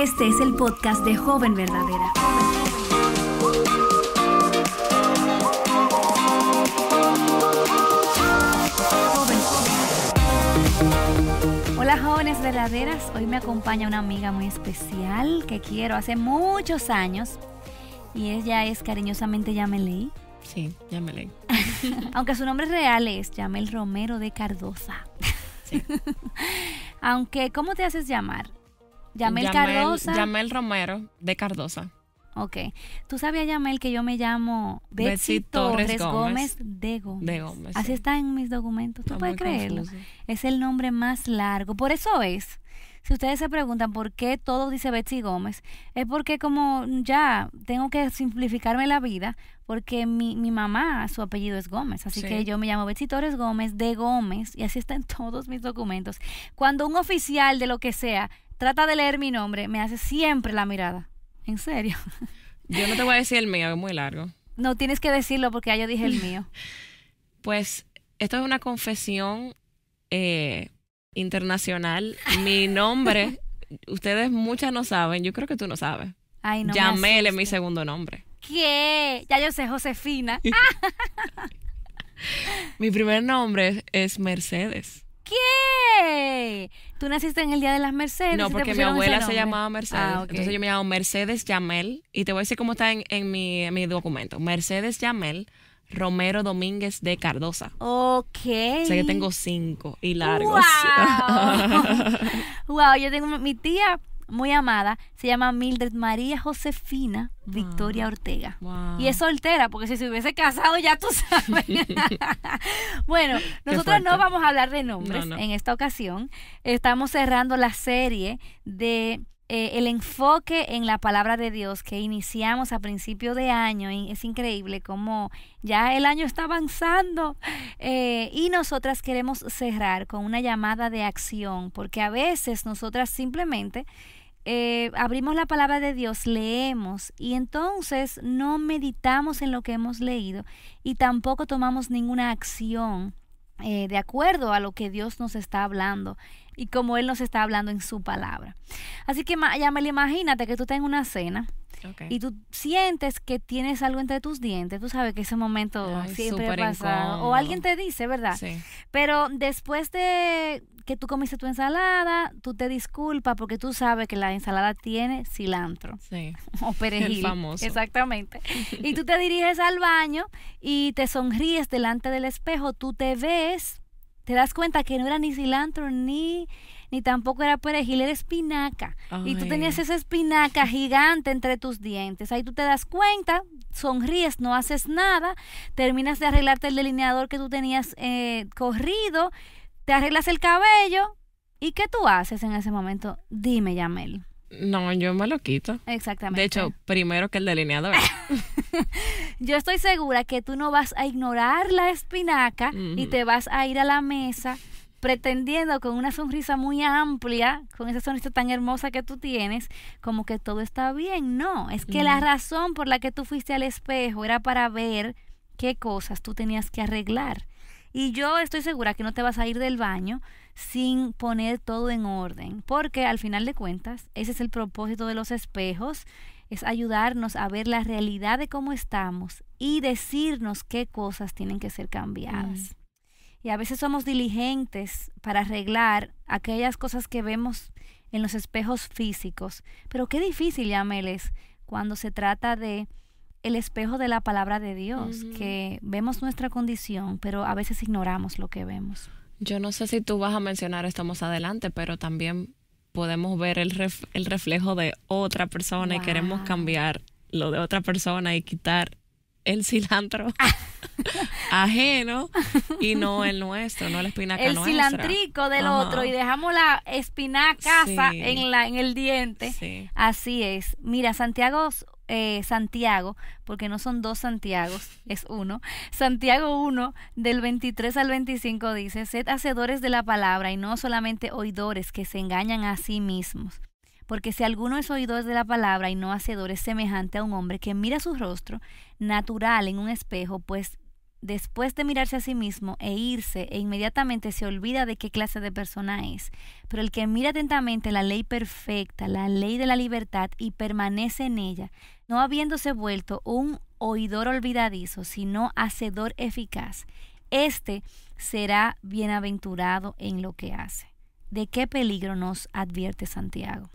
Este es el podcast de Joven Verdadera. Hola jóvenes verdaderas, hoy me acompaña una amiga muy especial que quiero hace muchos años y ella es cariñosamente Yamelei. Sí, Yamelei. Aunque su nombre real es Yamel Romero de Cardoza. Aunque, ¿cómo te haces llamar? Yamel, Cardosa. Yamel Romero, de Cardosa. Ok. ¿Tú sabías, Yamel, que yo me llamo Betsy, Torres, Gómez, de Gómez? De Gómez. Así está en mis documentos. ¿Tú puedes creerlo? Es el nombre más largo. Por eso es. Si ustedes se preguntan por qué todo dice Betsy Gómez, es porque como ya tengo que simplificarme la vida, porque mi, mi mamá, su apellido es Gómez, así que yo me llamo Betsy Torres Gómez de Gómez, y así está en todos mis documentos. Cuando un oficial de lo que sea trata de leer mi nombre, me hace siempre la mirada. En serio. Yo no te voy a decir el mío, es muy largo. No, tienes que decirlo porque ya yo dije el mío. pues esto es una confesión eh, internacional. Mi nombre, ustedes muchas no saben, yo creo que tú no sabes. Ay, no Llamele mi segundo nombre. ¿Qué? Ya yo sé, Josefina. mi primer nombre es Mercedes. ¿qué? Tú naciste en el Día de las Mercedes. No, porque mi abuela se llamaba Mercedes. Ah, Entonces yo me llamo Mercedes Yamel. Y te voy a decir cómo está en, mi, mi documento. Mercedes Yamel. Romero Domínguez de Cardosa. Ok. O que tengo cinco y largos. Wow. wow, yo tengo mi tía muy amada, se llama Mildred María Josefina Victoria ah, Ortega. Y es soltera, porque si se hubiese casado ya tú sabes. bueno, nosotros no vamos a hablar de nombres en esta ocasión. Estamos cerrando la serie de eh, el enfoque en la palabra de Dios que iniciamos a principio de año, es increíble como ya el año está avanzando eh, y nosotras queremos cerrar con una llamada de acción, porque a veces nosotras simplemente eh, abrimos la palabra de Dios, leemos y entonces no meditamos en lo que hemos leído y tampoco tomamos ninguna acción eh, de acuerdo a lo que Dios nos está hablando y como Él nos está hablando en su palabra. Así que ya me imagínate que tú estás en una cena y tú sientes que tienes algo entre tus dientes, tú sabes que ese momento siempre pasa. O alguien te dice, ¿verdad? Pero después de que tú comiste tu ensalada, tú te disculpas porque tú sabes que la ensalada tiene cilantro sí, o perejil. Exactamente. Y tú te diriges al baño y te sonríes delante del espejo, tú te ves, te das cuenta que no era ni cilantro ni ni tampoco era perejil, era espinaca. Y tú tenías esa espinaca gigante entre tus dientes. Ahí tú te das cuenta, sonríes, no haces nada, terminas de arreglarte el delineador que tú tenías eh, corrido te arreglas el cabello. ¿Y qué tú haces en ese momento? Dime, Yamel. No, yo me lo quito. Exactamente. De hecho, primero que el delineador. yo estoy segura que tú no vas a ignorar la espinaca y te vas a ir a la mesa pretendiendo con una sonrisa muy amplia, con esa sonrisa tan hermosa que tú tienes, como que todo está bien. No, es que la razón por la que tú fuiste al espejo era para ver qué cosas tú tenías que arreglar. Y yo estoy segura que no te vas a ir del baño sin poner todo en orden, porque al final de cuentas, ese es el propósito de los espejos, es ayudarnos a ver la realidad de cómo estamos y decirnos qué cosas tienen que ser cambiadas. Y a veces somos diligentes para arreglar aquellas cosas que vemos en los espejos físicos, pero qué difícil, llámeles, cuando se trata de el espejo de la palabra de Dios, que vemos nuestra condición, pero a veces ignoramos lo que vemos. Yo no sé si tú vas a mencionar esto más adelante, pero también podemos ver el, el reflejo de otra persona y queremos cambiar lo de otra persona y quitar el cilantro ajeno y no el nuestro, no la espinaca el nuestra. El cilantrico del otro y dejamos la espinaca casa en, en el diente. Así es. Mira, Santiago eh, Santiago, porque no son dos Santiagos, es uno. Santiago 1, del 23 al 25 dice, sed hacedores de la palabra y no solamente oidores que se engañan a sí mismos. Porque si alguno es oidor de la palabra y no hacedor es semejante a un hombre que mira su rostro natural en un espejo, pues después de mirarse a sí mismo e irse e inmediatamente se olvida de qué clase de persona es. Pero el que mira atentamente la ley perfecta, la ley de la libertad y permanece en ella, no habiéndose vuelto un oidor olvidadizo, sino hacedor eficaz, éste será bienaventurado en lo que hace. ¿De qué peligro nos advierte Santiago?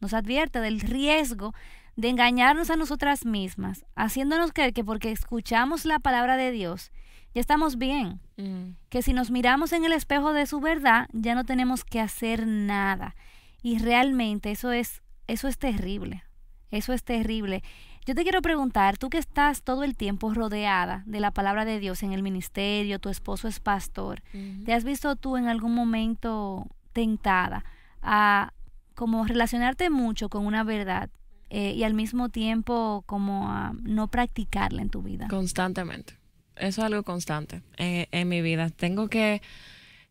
Nos advierte del riesgo de engañarnos a nosotras mismas, haciéndonos creer que porque escuchamos la palabra de Dios, ya estamos bien. Mm. Que si nos miramos en el espejo de su verdad, ya no tenemos que hacer nada. Y realmente eso es, eso es terrible. Eso es terrible. Yo te quiero preguntar, tú que estás todo el tiempo rodeada de la palabra de Dios en el ministerio, tu esposo es pastor, ¿te has visto tú en algún momento tentada a como relacionarte mucho con una verdad eh, y al mismo tiempo como no practicarla en tu vida? Constantemente. Eso es algo constante eh, en, mi vida. Tengo que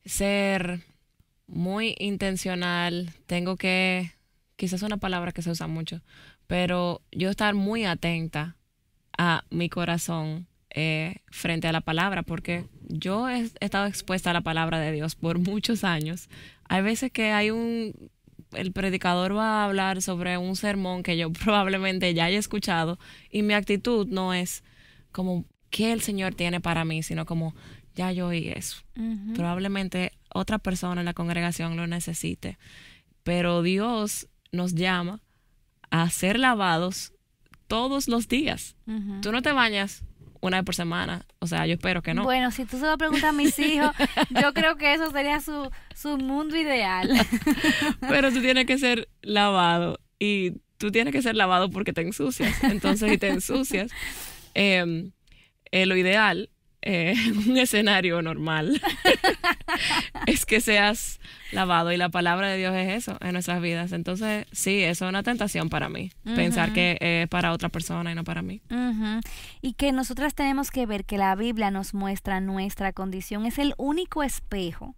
ser muy intencional, tengo que, quizás es una palabra que se usa mucho, pero yo estar muy atenta a mi corazón eh, frente a la palabra, porque yo he estado expuesta a la palabra de Dios por muchos años. Hay veces que hay un el predicador va a hablar sobre un sermón que yo probablemente ya haya escuchado y mi actitud no es como qué el Señor tiene para mí, sino como ya yo oí eso. Probablemente otra persona en la congregación lo necesite, pero Dios nos llama a ser lavados todos los días. Tú no te bañas una vez por semana. O sea, yo espero que no. Bueno, si tú se lo preguntas a mis hijos, yo creo que eso sería su, mundo ideal. Pero tú tienes que ser lavado y tú tienes que ser lavado porque te ensucias. Entonces, si te ensucias, em, eh, lo ideal eh, un escenario normal es que seas lavado y la palabra de Dios es eso en nuestras vidas. Entonces, sí, eso es una tentación para mí, pensar que es para otra persona y no para mí. Y que nosotras tenemos que ver que la Biblia nos muestra nuestra condición, es el único espejo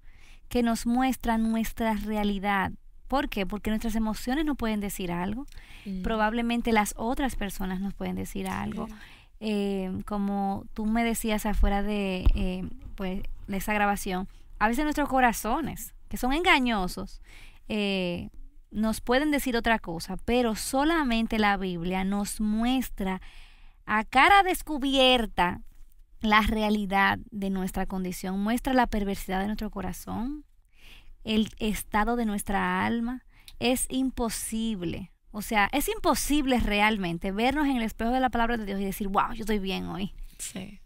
que nos muestra nuestra realidad. ¿Por qué? Porque nuestras emociones no pueden decir algo. Probablemente las otras personas nos pueden decir algo. Eh, como tú me decías afuera eh, pues, de, esa grabación, a veces nuestros corazones, que son engañosos, eh, nos pueden decir otra cosa, pero solamente la Biblia nos muestra a cara descubierta la realidad de nuestra condición, muestra la perversidad de nuestro corazón, el estado de nuestra alma. Es imposible o sea, es imposible realmente vernos en el espejo de la palabra de Dios y decir, wow, yo estoy bien hoy. Sí.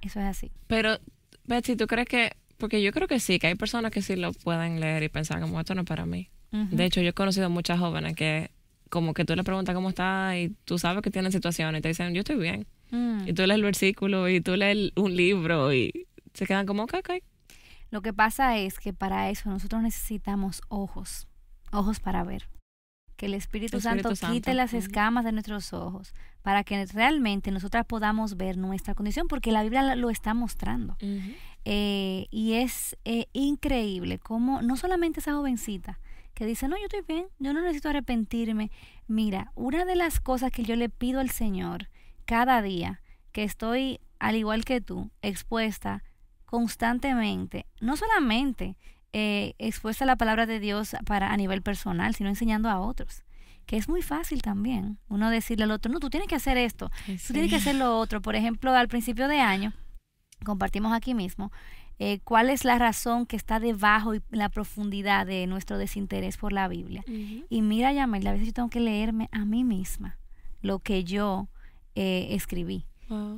Eso es así. Pero, Betsy, ¿tú crees que.? Porque yo creo que sí, que hay personas que sí lo pueden leer y pensar como esto no es para mí. De hecho, yo he conocido muchas jóvenes que, como que tú le preguntas cómo está y tú sabes que tienen situaciones y te dicen, yo estoy bien. Mm. Y tú lees el versículo y tú lees un libro y se quedan como, ok, ok. Lo que pasa es que para eso nosotros necesitamos ojos, ojos para ver que el Espíritu, Santo, quite las escamas de nuestros ojos para que realmente nosotras podamos ver nuestra condición, porque la Biblia lo está mostrando. Eh, y es eh, increíble cómo no solamente esa jovencita que dice, no, yo estoy bien, yo no necesito arrepentirme. Mira, una de las cosas que yo le pido al Señor cada día, que estoy, al igual que tú, expuesta constantemente, no solamente eh, expuesta la palabra de Dios para a nivel personal, sino enseñando a otros. Que es muy fácil también uno decirle al otro, no, tú tienes que hacer esto, tú tienes que hacer lo otro. Por ejemplo, al principio de año, compartimos aquí mismo, eh, cuál es la razón que está debajo y la profundidad de nuestro desinterés por la Biblia. Y mira, Yamel, a veces yo tengo que leerme a mí misma lo que yo eh, escribí.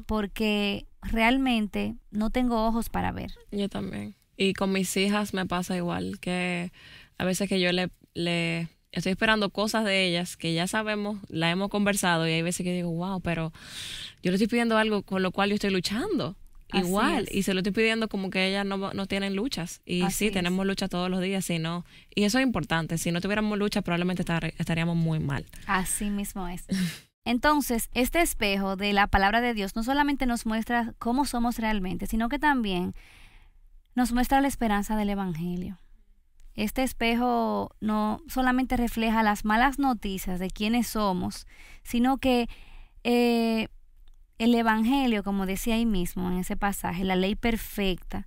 Porque realmente no tengo ojos para ver. Yo también. Y con mis hijas me pasa igual, que a veces que yo le, le estoy esperando cosas de ellas que ya sabemos, la hemos conversado y hay veces que digo, wow, pero yo le estoy pidiendo algo con lo cual yo estoy luchando. igual, y se lo estoy pidiendo como que ellas no, no tienen luchas. Y sí, tenemos luchas todos los días, y eso es importante. Si no tuviéramos luchas, probablemente estaríamos muy mal. Así mismo es. Entonces, este espejo de la palabra de Dios no solamente nos muestra cómo somos realmente, sino que también nos muestra la esperanza del Evangelio. Este espejo no solamente refleja las malas noticias de quienes somos, sino que eh, el Evangelio, como decía ahí mismo en ese pasaje, la ley perfecta,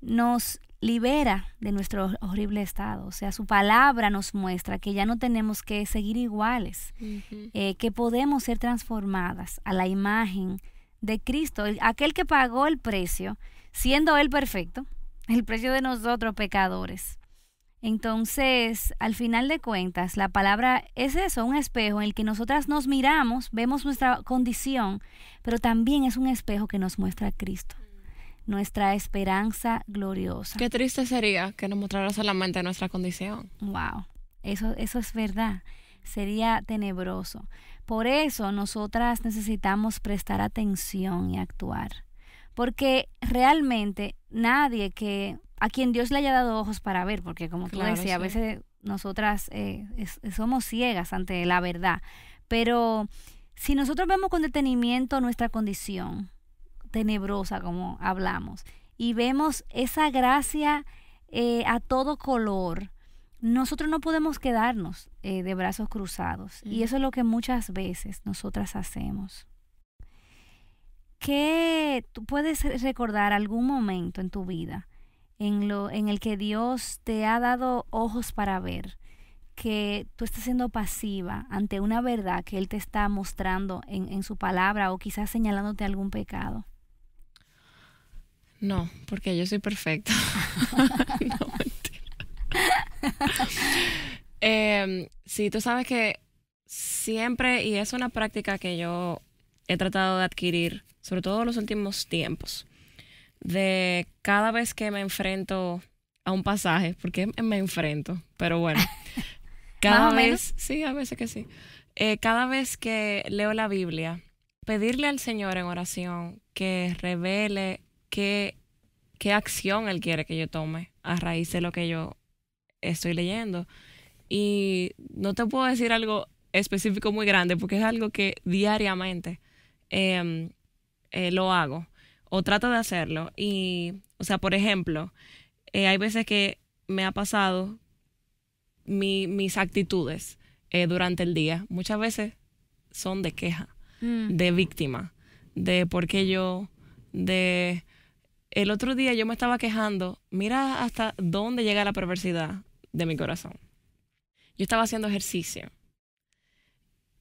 nos libera de nuestro horrible estado. O sea, su palabra nos muestra que ya no tenemos que seguir iguales, eh, que podemos ser transformadas a la imagen de Cristo, aquel que pagó el precio, siendo Él perfecto, el precio de nosotros pecadores. Entonces, al final de cuentas, la palabra es eso, un espejo en el que nosotras nos miramos, vemos nuestra condición, pero también es un espejo que nos muestra a Cristo, nuestra esperanza gloriosa. Qué triste sería que nos mostrara solamente nuestra condición. Wow, eso, eso es verdad, sería tenebroso. Por eso nosotras necesitamos prestar atención y actuar, porque realmente nadie que a quien Dios le haya dado ojos para ver, porque como tú decías, a veces nosotras eh, somos ciegas ante la verdad, pero si nosotros vemos con detenimiento nuestra condición tenebrosa, como hablamos, y vemos esa gracia eh, a todo color, nosotros no podemos quedarnos eh, de brazos cruzados. Y mm. eso es lo que muchas veces nosotras hacemos. ¿Qué tú puedes recordar algún momento en tu vida en, lo, en el que Dios te ha dado ojos para ver? que tú estás siendo pasiva ante una verdad que Él te está mostrando en, su palabra o quizás señalándote algún pecado? No, porque yo soy perfecta. no, mentira. Em, sí, tú sabes que siempre, y es una práctica que yo he tratado de adquirir, sobre todo en los últimos tiempos, de cada vez que me enfrento a un pasaje, porque me enfrento, pero bueno, cada vez, sí, a veces que sí, eh, cada vez que leo la Biblia, pedirle al Señor en oración que revele qué, qué acción Él quiere que yo tome a raíz de lo que yo estoy leyendo. Y no te puedo decir algo específico muy grande porque es algo que diariamente Em, eh, lo hago o trato de hacerlo. Y, o sea, por ejemplo, eh, hay veces que me ha pasado mi, mis actitudes eh, durante el día. Muchas veces son de queja, mm. de víctima, de porque qué yo, de... El otro día yo me estaba quejando, mira hasta dónde llega la perversidad de mi corazón. Yo estaba haciendo ejercicio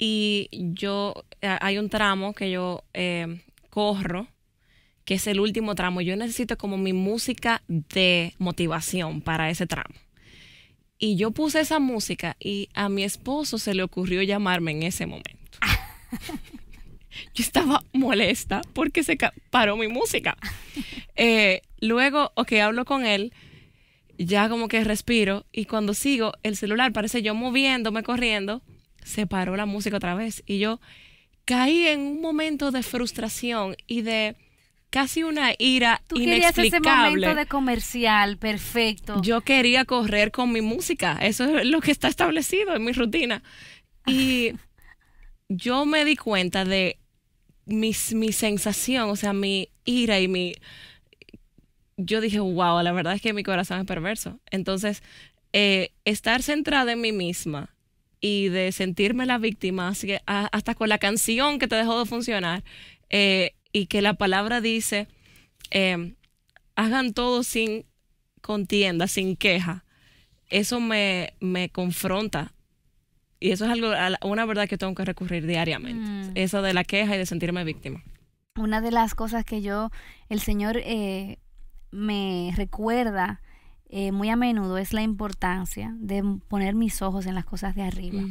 y yo, eh, hay un tramo que yo eh, corro, que es el último tramo. Yo necesito como mi música de motivación para ese tramo. Y yo puse esa música y a mi esposo se le ocurrió llamarme en ese momento. yo estaba molesta porque se paró mi música. Eh, luego, ok, hablo con él, ya como que respiro y cuando sigo el celular parece yo moviéndome, corriendo se paró la música otra vez y yo caí en un momento de frustración y de casi una ira Tú ese momento de comercial, perfecto. Yo quería correr con mi música, eso es lo que está establecido en mi rutina. Y yo me di cuenta de mis, mi sensación, o sea, mi ira y mi... Yo dije, wow, la verdad es que mi corazón es perverso. Entonces, eh, estar centrada en mí misma, y de sentirme la víctima, ah, hasta con la canción que te dejó de funcionar, eh, y que la palabra dice, em, hagan todo sin contienda, sin queja. Eso me, me confronta. Y eso es algo, una verdad que tengo que recurrir diariamente. Mm. Eso de la queja y de sentirme víctima. Una de las cosas que yo, el Señor eh, me recuerda eh, muy a menudo es la importancia de poner mis ojos en las cosas de arriba.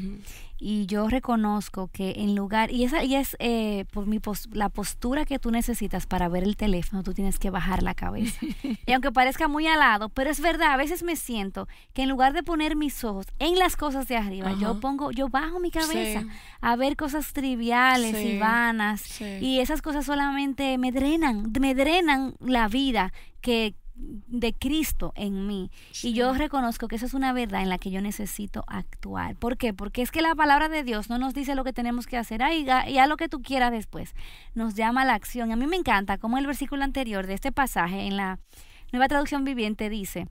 Y yo reconozco que en lugar, y esa y es eh, por mi la postura que tú necesitas para ver el teléfono, tú tienes que bajar la cabeza. y aunque parezca muy alado, pero es verdad, a veces me siento que en lugar de poner mis ojos en las cosas de arriba, yo pongo, yo bajo mi cabeza a ver cosas triviales y vanas. Y esas cosas solamente me drenan, me drenan la vida que, de Cristo en mí. Y yo reconozco que esa es una verdad en la que yo necesito actuar. ¿Por qué? Porque es que la palabra de Dios no nos dice lo que tenemos que hacer, ahí y a lo que tú quieras después. Nos llama a la acción. A mí me encanta como el versículo anterior de este pasaje en la nueva traducción viviente dice,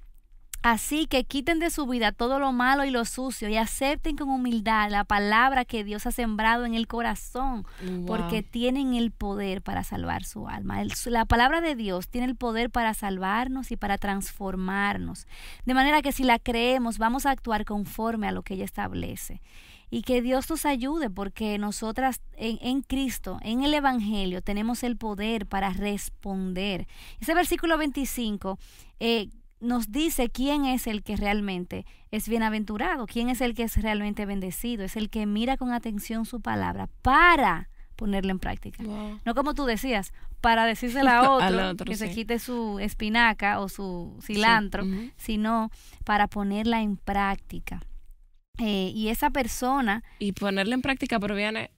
Así que quiten de su vida todo lo malo y lo sucio y acepten con humildad la palabra que Dios ha sembrado en el corazón, porque tienen el poder para salvar su alma. la palabra de Dios tiene el poder para salvarnos y para transformarnos. De manera que si la creemos, vamos a actuar conforme a lo que ella establece y que Dios nos ayude porque nosotras en, Cristo, en el Evangelio, tenemos el poder para responder. Ese versículo 25, eh, nos dice quién es el que realmente es bienaventurado, quién es el que es realmente bendecido, es el que mira con atención su palabra para ponerla en práctica. No como tú decías, para decírsela a otro, que se quite su espinaca o su cilantro, sino para ponerla en práctica. Eh, y esa persona... Y ponerla en práctica proviene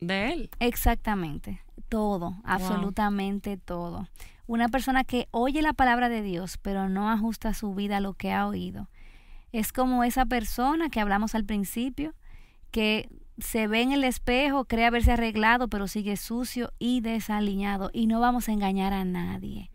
de él. Exactamente, todo, absolutamente todo. Una persona que oye la palabra de Dios, pero no ajusta su vida a lo que ha oído. Es como esa persona que hablamos al principio, que se ve en el espejo, cree haberse arreglado, pero sigue sucio y desaliñado. Y no vamos a engañar a nadie.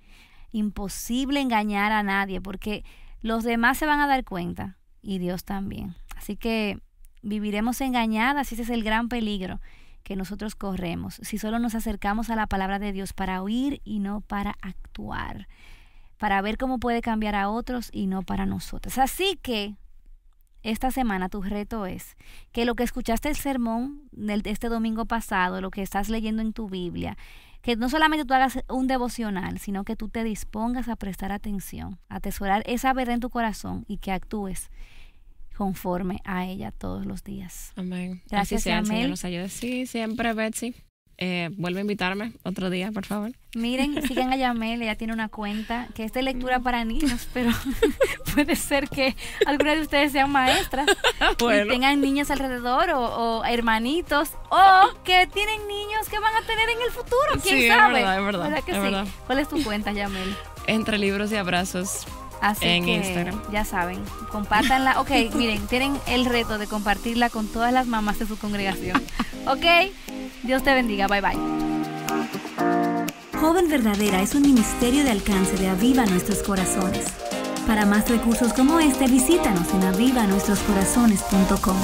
Imposible engañar a nadie, porque los demás se van a dar cuenta y Dios también. Así que viviremos engañadas y ese es el gran peligro que nosotros corremos, si solo nos acercamos a la palabra de Dios para oír y no para actuar, para ver cómo puede cambiar a otros y no para nosotros. Así que esta semana tu reto es que lo que escuchaste el sermón de este domingo pasado, lo que estás leyendo en tu Biblia, que no solamente tú hagas un devocional, sino que tú te dispongas a prestar atención, a atesorar esa verdad en tu corazón y que actúes conforme a ella todos los días. Amén. Gracias, Así sea, Amel. nos ayude. Sí, siempre, Betsy. Eh, vuelve a invitarme otro día, por favor. Miren, sigan a Yamel, ella tiene una cuenta que es de lectura mm. para niños, pero puede ser que alguna de ustedes sean maestras y tengan niños alrededor o, hermanitos o que tienen niños que van a tener en el futuro, quién sabe. Es verdad, que sí? verdad. ¿Cuál es tu cuenta, Yamel? Entre libros y abrazos. Así que ya saben, compártanla. Ok, miren, tienen el reto de compartirla con todas las mamás de su congregación. Ok, Dios te bendiga, bye bye. Joven Verdadera es un ministerio de alcance de Aviva Nuestros Corazones. Para más recursos como este, visítanos en avivanuestroscorazones.com.